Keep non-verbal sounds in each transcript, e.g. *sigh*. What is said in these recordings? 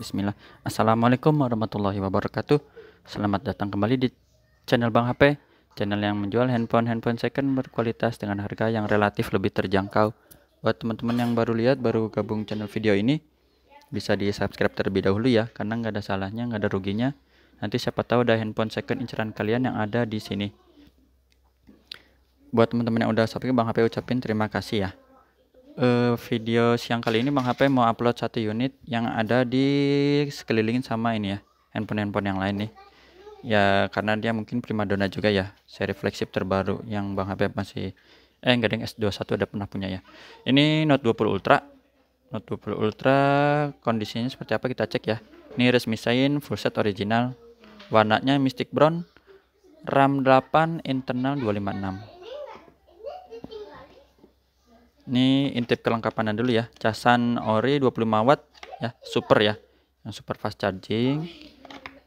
Bismillah. Assalamualaikum warahmatullahi wabarakatuh. Selamat datang kembali di channel Bang HP, channel yang menjual handphone-handphone second berkualitas dengan harga yang relatif lebih terjangkau. Buat teman-teman yang baru lihat, baru gabung channel video ini, bisa di subscribe terlebih dahulu ya, karena nggak ada salahnya, nggak ada ruginya. Nanti siapa tahu ada handphone second inceran kalian yang ada di sini. Buat teman-teman yang udah subscribe, Bang HP ucapin terima kasih ya uh, video siang kali ini Bang HP mau upload satu unit yang ada di sekeliling sama ini ya handphone-handphone yang lain nih ya karena dia mungkin primadona juga ya seri flagship terbaru yang Bang HP masih eh enggak deng S21 ada pernah punya ya ini Note 20 Ultra Note 20 Ultra kondisinya seperti apa kita cek ya ini resmi sign full set original warnanya mystic brown RAM 8 internal 256 ini intip kelengkapannya dulu ya casan ori 25 watt ya super ya yang super fast charging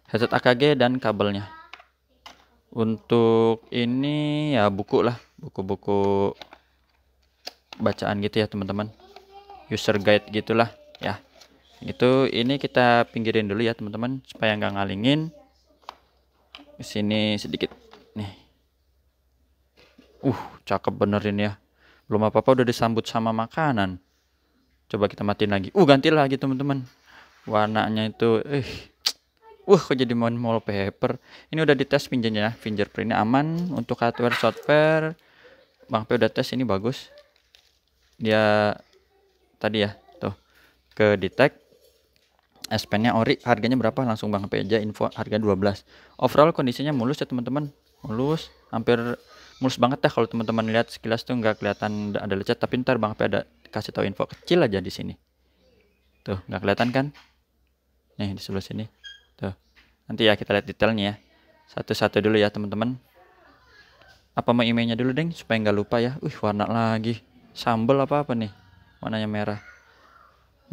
headset AKG dan kabelnya untuk ini ya buku lah buku-buku bacaan gitu ya teman-teman user guide gitulah ya itu ini kita pinggirin dulu ya teman-teman supaya nggak ngalingin sini sedikit nih uh cakep bener ini ya belum apa-apa udah disambut sama makanan coba kita matiin lagi uh ganti lagi teman-teman warnanya itu eh Wah, uh, kok jadi mau paper? Ini udah dites pinjanya ya, fingerprintnya aman untuk hardware software. Bang P udah tes ini bagus. Dia tadi ya, tuh ke detect. S Pen-nya ori, harganya berapa? Langsung Bang P aja info harga 12. Overall kondisinya mulus ya teman-teman, mulus, hampir mulus banget ya kalau teman-teman lihat sekilas tuh nggak kelihatan ada lecet tapi ntar bang P ada kasih tahu info kecil aja di sini tuh nggak kelihatan kan nih di sebelah sini tuh nanti ya kita lihat detailnya ya satu-satu dulu ya teman-teman apa mau emailnya dulu deng supaya nggak lupa ya wih warna lagi sambel apa apa nih warnanya merah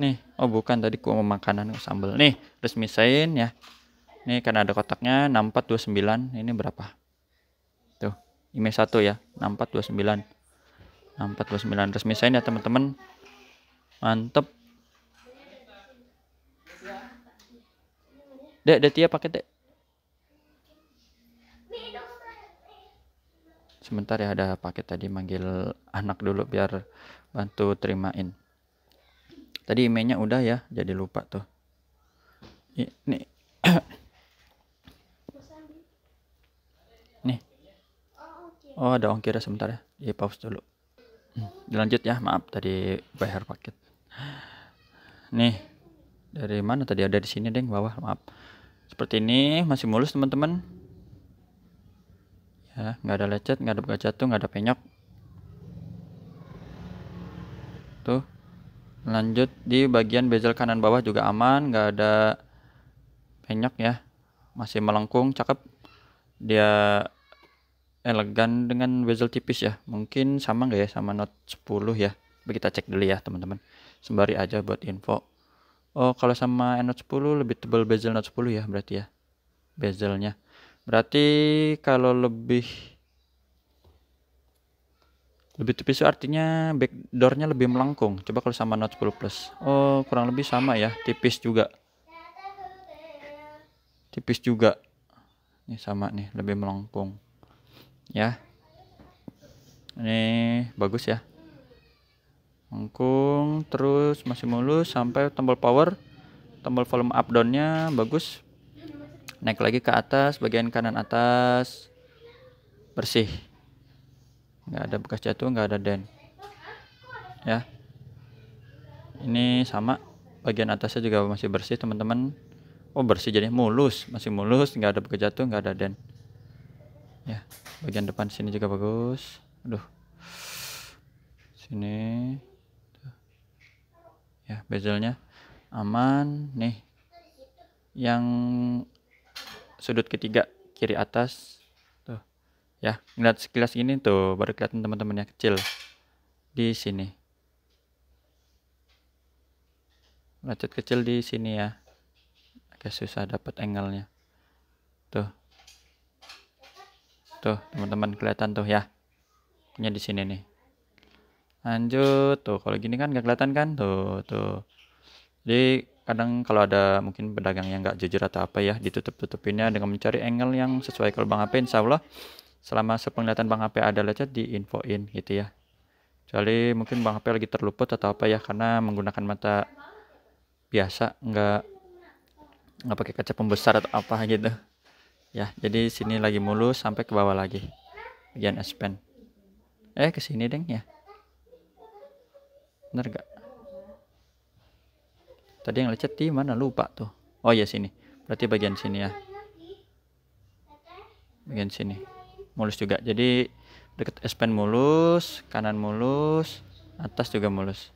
nih oh bukan tadi gua mau makanan sambel nih resmi sein ya nih karena ada kotaknya 6429 ini berapa IMEI 1 ya 6429 6429 resmi saya ya teman-teman mantep dek dek tia pakai dek sebentar ya ada paket tadi manggil anak dulu biar bantu terimain tadi emailnya udah ya jadi lupa tuh ini Oh ada ongkir ya sebentar ya. Di iya, pause dulu. Dilanjut hmm, ya, maaf tadi bayar paket. Nih dari mana tadi ada di sini deng bawah maaf. Seperti ini masih mulus teman-teman. Ya nggak ada lecet, nggak ada bekas jatuh, nggak ada penyok. Tuh lanjut di bagian bezel kanan bawah juga aman, nggak ada penyok ya. Masih melengkung, cakep. Dia elegan dengan bezel tipis ya mungkin sama nggak ya sama Note 10 ya tapi kita cek dulu ya teman-teman sembari aja buat info oh kalau sama Note 10 lebih tebal bezel Note 10 ya berarti ya bezelnya berarti kalau lebih lebih tipis itu artinya backdoornya lebih melengkung coba kalau sama Note 10 Plus oh kurang lebih sama ya tipis juga tipis juga ini sama nih lebih melengkung ya ini bagus ya mengkung terus masih mulus sampai tombol power tombol volume up down nya bagus naik lagi ke atas bagian kanan atas bersih nggak ada bekas jatuh nggak ada dent ya ini sama bagian atasnya juga masih bersih teman-teman oh bersih jadi mulus masih mulus nggak ada bekas jatuh nggak ada dent ya bagian depan sini juga bagus aduh sini ya bezelnya aman nih yang sudut ketiga kiri atas tuh ya ngeliat sekilas gini tuh baru kelihatan teman-teman ya kecil di sini lacet kecil di sini ya agak susah dapat angle-nya tuh Tuh, teman-teman kelihatan tuh ya. Punya di sini nih. Lanjut, tuh kalau gini kan nggak kelihatan kan? Tuh, tuh. Jadi kadang kalau ada mungkin pedagang yang nggak jujur atau apa ya, ditutup-tutupinnya dengan mencari angle yang sesuai kalau Bang HP, insya Allah selama sepenglihatan Bang HP ada lecet di infoin gitu ya. Kecuali mungkin Bang HP lagi terluput atau apa ya, karena menggunakan mata biasa nggak nggak pakai kaca pembesar atau apa gitu ya jadi sini lagi mulus sampai ke bawah lagi bagian S eh ke sini deng ya bener gak tadi yang lecet di mana lupa tuh oh ya sini berarti bagian sini ya bagian sini mulus juga jadi deket S mulus kanan mulus atas juga mulus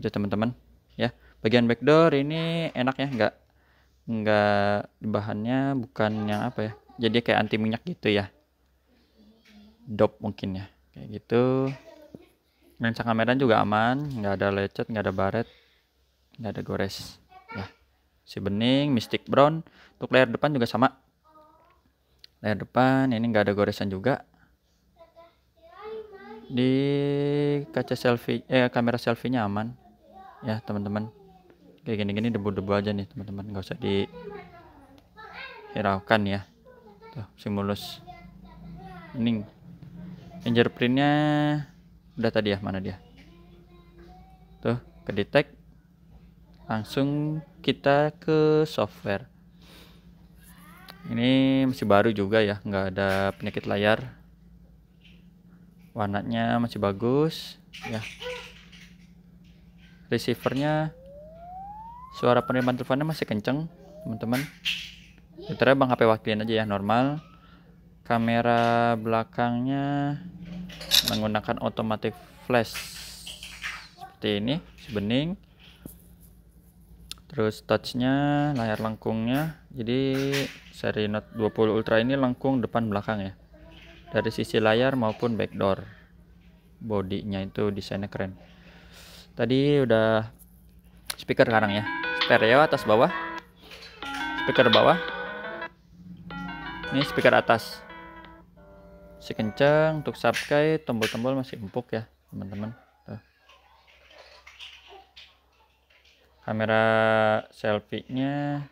itu teman-teman ya bagian backdoor ini enak ya nggak nggak bahannya bukan yang apa ya jadi kayak anti minyak gitu ya dop mungkin ya kayak gitu lensa kamera juga aman nggak ada lecet nggak ada baret nggak ada gores ya si bening mystic brown untuk layar depan juga sama layar depan ini nggak ada goresan juga di kaca selfie eh kamera selfie-nya aman ya teman-teman kayak gini-gini debu-debu aja nih teman-teman nggak usah dihiraukan ya tuh simulus ini fingerprintnya udah tadi ya mana dia tuh kedetek langsung kita ke software ini masih baru juga ya nggak ada penyakit layar warnanya masih bagus ya receivernya suara penerimaan teleponnya masih kenceng teman-teman putarnya bang HP wakilin aja ya normal kamera belakangnya menggunakan otomatis flash seperti ini sebening. terus touchnya layar lengkungnya jadi seri Note 20 Ultra ini lengkung depan belakang ya dari sisi layar maupun backdoor bodinya itu desainnya keren tadi udah speaker sekarang ya stereo atas bawah speaker bawah ini speaker atas Sekencang kenceng untuk subscribe tombol-tombol masih empuk ya teman-teman kamera selfie-nya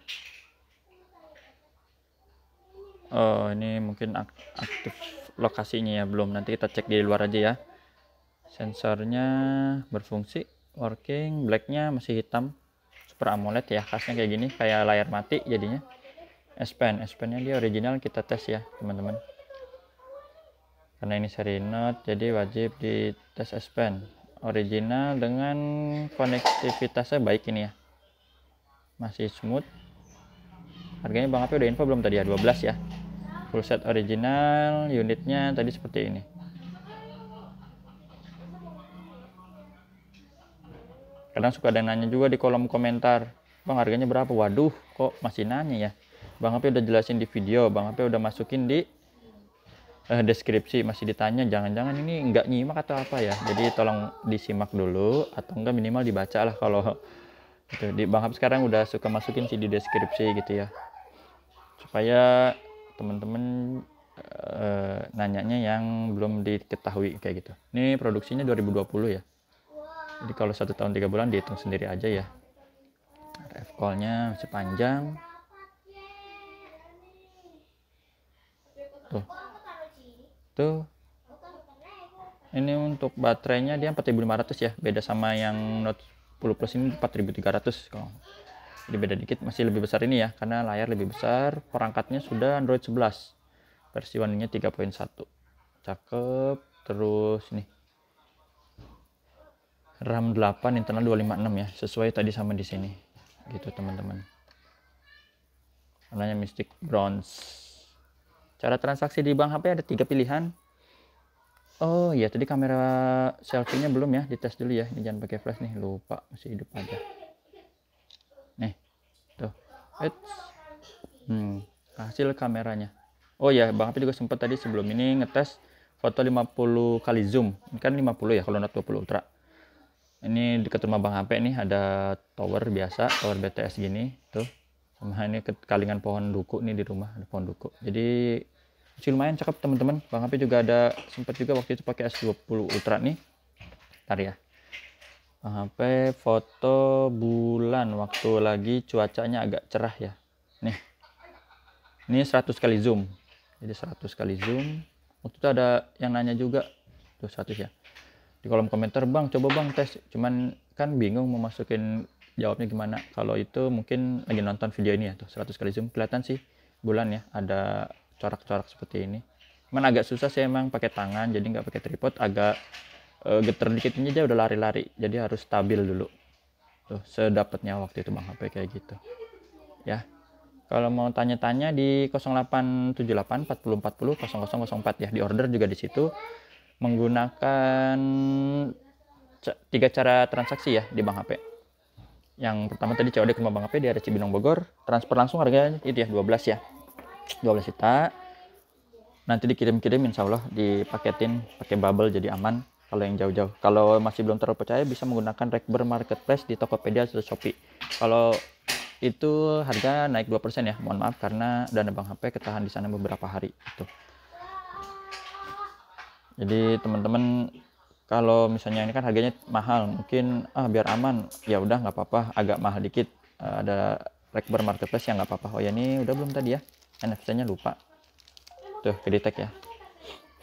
oh ini mungkin aktif lokasinya ya belum nanti kita cek di luar aja ya sensornya berfungsi working blacknya masih hitam per AMOLED ya khasnya kayak gini kayak layar mati jadinya S Pen S nya dia original kita tes ya teman-teman karena ini seri Note jadi wajib di tes S Pen original dengan konektivitasnya baik ini ya masih smooth harganya Bang Api udah info belum tadi ya 12 ya full set original unitnya tadi seperti ini kadang suka ada nanya juga di kolom komentar bang harganya berapa waduh kok masih nanya ya bang Api udah jelasin di video bang Api udah masukin di eh, deskripsi masih ditanya jangan-jangan ini nggak nyimak atau apa ya jadi tolong disimak dulu atau enggak minimal dibaca lah kalau *laughs* gitu. di Bang Hap sekarang udah suka masukin sih di deskripsi gitu ya supaya temen-temen Uh, nanyanya yang belum diketahui kayak gitu ini produksinya 2020 ya jadi kalau satu tahun tiga bulan dihitung sendiri aja ya ref callnya masih panjang tuh tuh ini untuk baterainya dia 4500 ya beda sama yang Note 10 Plus ini 4300 kalau jadi beda dikit masih lebih besar ini ya karena layar lebih besar perangkatnya sudah Android 11 versi nya 3.1 cakep terus nih RAM 8 internal 256 ya sesuai tadi sama di sini gitu teman-teman warnanya Mystic Bronze cara transaksi di bank HP ada tiga pilihan oh iya tadi kamera selfie-nya belum ya dites dulu ya ini jangan pakai flash nih lupa masih hidup aja nih tuh Eits. hmm hasil kameranya oh ya bang HP juga sempat tadi sebelum ini ngetes foto 50 kali zoom ini kan 50 ya kalau Note 20 ultra ini dekat rumah Bang HP nih ada tower biasa, tower BTS gini tuh. Sama ini kalingan pohon duku nih di rumah, ada pohon duku. Jadi masih lumayan cakep teman-teman. Bang HP juga ada sempat juga waktu itu pakai S20 Ultra nih. Tari ya. Bang HP foto bulan waktu lagi cuacanya agak cerah ya. Nih. Ini 100 kali zoom. Jadi 100 kali zoom. Waktu itu ada yang nanya juga tuh 100 ya di kolom komentar bang coba bang tes cuman kan bingung mau masukin jawabnya gimana kalau itu mungkin lagi nonton video ini ya tuh 100 kali zoom kelihatan sih bulan ya ada corak-corak seperti ini cuman agak susah sih emang pakai tangan jadi nggak pakai tripod agak e, geter dikit ini aja udah lari-lari jadi harus stabil dulu tuh sedapatnya waktu itu bang HP kayak gitu ya kalau mau tanya-tanya di 0878 4040 0004 ya di order juga di situ menggunakan tiga cara transaksi ya di Bank HP. Yang pertama tadi COD ke rumah Bank HP di area Cibinong Bogor, transfer langsung harganya itu ya 12 ya. 12 juta. Nanti dikirim-kirim insya Allah dipaketin pakai bubble jadi aman kalau yang jauh-jauh. Kalau masih belum terlalu percaya bisa menggunakan Rekber Marketplace di Tokopedia atau Shopee. Kalau itu harga naik 2% ya, mohon maaf karena dana Bank HP ketahan di sana beberapa hari itu jadi teman-teman kalau misalnya ini kan harganya mahal mungkin ah biar aman ya udah nggak apa-apa agak mahal dikit uh, ada rekber marketplace yang nggak apa-apa oh ya ini udah belum tadi ya NFC-nya lupa tuh kedetek ya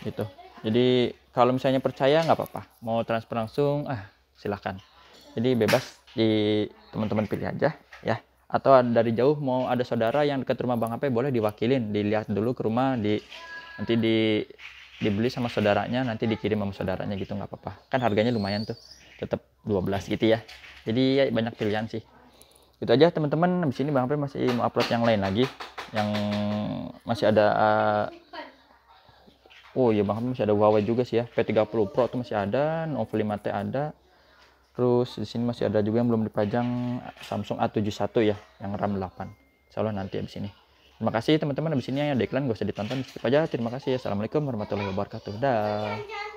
gitu jadi kalau misalnya percaya nggak apa-apa mau transfer langsung ah silahkan jadi bebas di teman-teman pilih aja ya atau dari jauh mau ada saudara yang dekat rumah Bang HP boleh diwakilin dilihat dulu ke rumah di nanti di dibeli sama saudaranya nanti dikirim sama saudaranya gitu nggak apa-apa kan harganya lumayan tuh tetap 12 gitu ya jadi ya, banyak pilihan sih itu aja teman-teman di sini bang Apri masih mau upload yang lain lagi yang masih ada uh, oh iya bang Apri masih ada Huawei juga sih ya P30 Pro tuh masih ada Novo 5T ada terus di sini masih ada juga yang belum dipajang Samsung A71 ya yang RAM 8 insyaallah nanti di sini. Terima kasih teman-teman. Abis ini ya, ada iklan gak usah ditonton. Cukup aja. Terima kasih. Assalamualaikum warahmatullahi wabarakatuh. Dah.